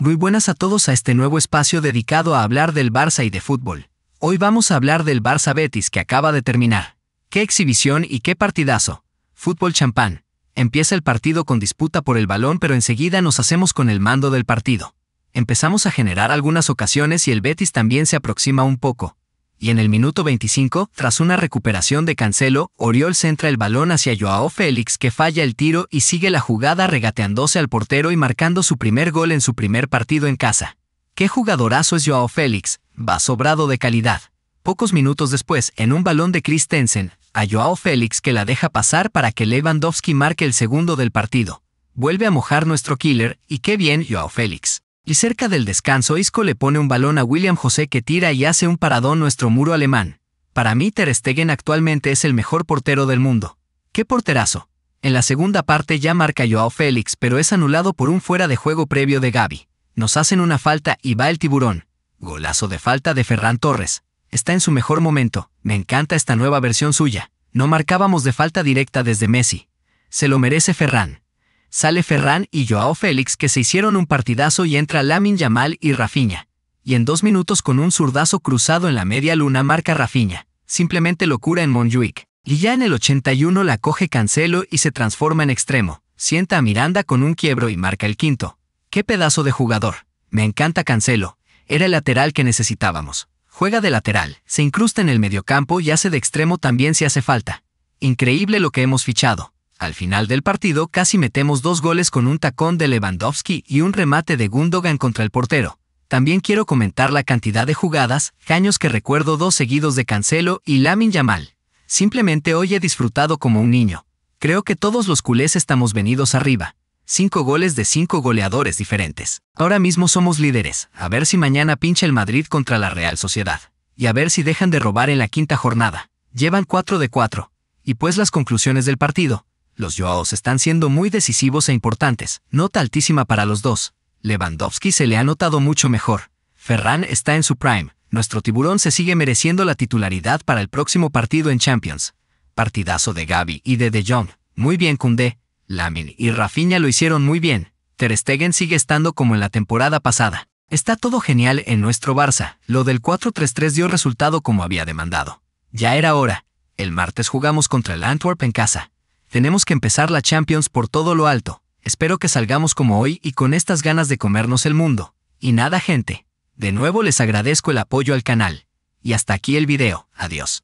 Muy buenas a todos a este nuevo espacio dedicado a hablar del Barça y de fútbol. Hoy vamos a hablar del Barça Betis que acaba de terminar. ¡Qué exhibición y qué partidazo! Fútbol champán. Empieza el partido con disputa por el balón pero enseguida nos hacemos con el mando del partido. Empezamos a generar algunas ocasiones y el Betis también se aproxima un poco, y en el minuto 25, tras una recuperación de Cancelo, Oriol centra el balón hacia Joao Félix que falla el tiro y sigue la jugada regateándose al portero y marcando su primer gol en su primer partido en casa. ¡Qué jugadorazo es Joao Félix! Va sobrado de calidad. Pocos minutos después, en un balón de Christensen, a Joao Félix que la deja pasar para que Lewandowski marque el segundo del partido. Vuelve a mojar nuestro killer, y qué bien Joao Félix. Y cerca del descanso, Isco le pone un balón a William José que tira y hace un paradón nuestro muro alemán. Para mí, Ter Stegen actualmente es el mejor portero del mundo. ¡Qué porterazo! En la segunda parte ya marca Joao Félix, pero es anulado por un fuera de juego previo de Gaby. Nos hacen una falta y va el tiburón. Golazo de falta de Ferran Torres. Está en su mejor momento. Me encanta esta nueva versión suya. No marcábamos de falta directa desde Messi. Se lo merece Ferran sale Ferran y Joao Félix que se hicieron un partidazo y entra Lamin Yamal y Rafiña. Y en dos minutos con un zurdazo cruzado en la media luna marca Rafinha. Simplemente locura en Montjuic. Y ya en el 81 la coge Cancelo y se transforma en extremo. Sienta a Miranda con un quiebro y marca el quinto. ¡Qué pedazo de jugador! Me encanta Cancelo. Era el lateral que necesitábamos. Juega de lateral, se incrusta en el mediocampo y hace de extremo también si hace falta. Increíble lo que hemos fichado. Al final del partido casi metemos dos goles con un tacón de Lewandowski y un remate de Gundogan contra el portero. También quiero comentar la cantidad de jugadas, caños que recuerdo dos seguidos de Cancelo y Lamin Yamal. Simplemente hoy he disfrutado como un niño. Creo que todos los culés estamos venidos arriba. Cinco goles de cinco goleadores diferentes. Ahora mismo somos líderes. A ver si mañana pincha el Madrid contra la Real Sociedad. Y a ver si dejan de robar en la quinta jornada. Llevan cuatro de cuatro. Y pues las conclusiones del partido. Los Joaos están siendo muy decisivos e importantes, nota altísima para los dos. Lewandowski se le ha notado mucho mejor. Ferran está en su prime. Nuestro tiburón se sigue mereciendo la titularidad para el próximo partido en Champions. Partidazo de Gaby y de De Jong. Muy bien Koundé. Lamin y Rafinha lo hicieron muy bien. Ter Stegen sigue estando como en la temporada pasada. Está todo genial en nuestro Barça. Lo del 4-3-3 dio resultado como había demandado. Ya era hora. El martes jugamos contra el Antwerp en casa. Tenemos que empezar la Champions por todo lo alto. Espero que salgamos como hoy y con estas ganas de comernos el mundo. Y nada gente, de nuevo les agradezco el apoyo al canal. Y hasta aquí el video, adiós.